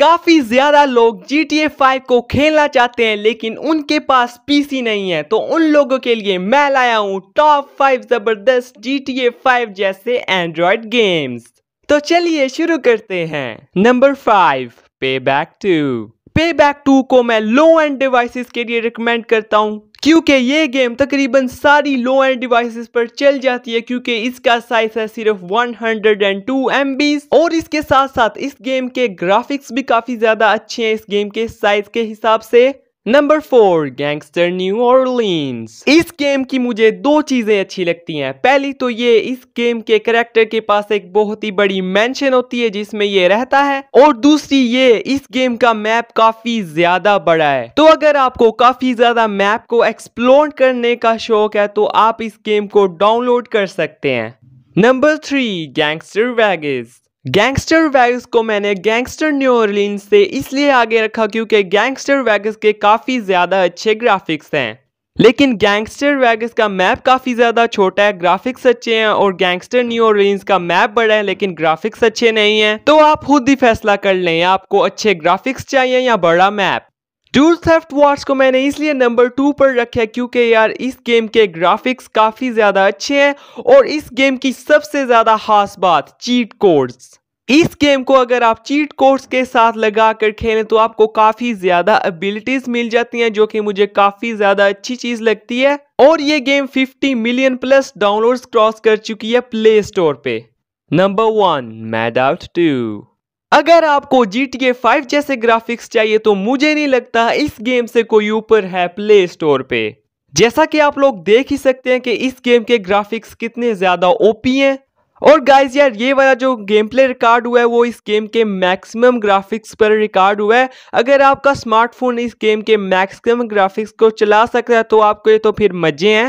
काफ़ी ज़्यादा लोग जी टी ए फाइव को खेलना चाहते हैं लेकिन उनके पास पीसी नहीं है तो उन लोगों के लिए मैं लाया हूँ टॉप फाइव ज़बरदस्त जी टी ए फाइव जैसे एंड्रॉयड गेम्स तो चलिए शुरू करते हैं number five pay back two pay back two को मैं लो एंड डिवाइसेस के लिए रिकमेंड करता हूँ क्योंकि ये गेम तकरीबन सारी लो एंड डिवाइसेस पर चल जाती है क्योंकि इसका साइज है सिर्फ 102 MBs और इसके साथ साथ इस गेम के ग्राफिक्स भी काफी ज्यादा अच्छे हैं इस गेम के साइज के हिसाब से number four gangster New Orleans इस गेम की मुझे दो चीजें अच्छी लगती हैं पहली तो ये इस गेम के करेक्टर के पास एक बहुत ही बड़ी मेंशन होती है जिसमें ये रहता है और दूसरी ये इस गेम का मैप काफी ज्यादा बड़ा है तो अगर आपको काफी ज्यादा मैप को एक्सप्लोर करने का शौक है तो आप इस गेम को डाउनलोड कर सकते हैं number three gangster Vegas gangster Vegas को मैंने गैंगस्टर न्यू ऑरलिन से इसलिए आगे रखा क्योंकि गैंगस्टर वैग्स के काफ़ी ज़्यादा अच्छे ग्राफिक्स हैं लेकिन गैंगस्टर वैगस का मैप काफ़ी ज़्यादा छोटा है ग्राफिक्स अच्छे हैं और गैंगस्टर न्यू ऑरलियंस का मैप बड़ा है लेकिन ग्राफिक्स अच्छे नहीं है तो आप खुद ही फैसला कर लें आपको अच्छे ग्राफिक्स चाहिए या बड़ा मैप डूल थेफ्ट वार्स को मैंने इसलिए नंबर टू पर रखा है क्योंकि यार इस गेम के ग्राफिक्स काफ़ी ज़्यादा अच्छे हैं और इस गेम की सबसे ज़्यादा खास बात चीट कोड्स इस गेम को अगर आप चीट कोर्स के साथ लगा कर खेलें तो आपको काफ़ी ज़्यादा एबिलिटीज़ मिल जाती हैं जो कि मुझे काफ़ी ज़्यादा अच्छी चीज़ लगती है और ये game 50 million plus downloads cross कर चुकी है प्ले स्टोर पे number one mad out two अगर आपको जी टी ए फाइव जैसे ग्राफिक्स चाहिए तो मुझे नहीं लगता इस गेम से कोई ऊपर है प्ले स्टोर पे जैसा कि आप लोग देख ही सकते हैं कि इस गेम के ग्राफिक्स कितने ज़्यादा ओपी हैं और गाइज यार ये वाला जो गेम प्ले रिकॉर्ड हुआ है वो इस गेम के मैक्सिमम ग्राफिक्स पर रिकॉर्ड हुआ है अगर आपका स्मार्टफोन इस गेम के मैक्सिमम ग्राफिक्स को चला सकता है तो आपको ये तो फिर मज़े हैं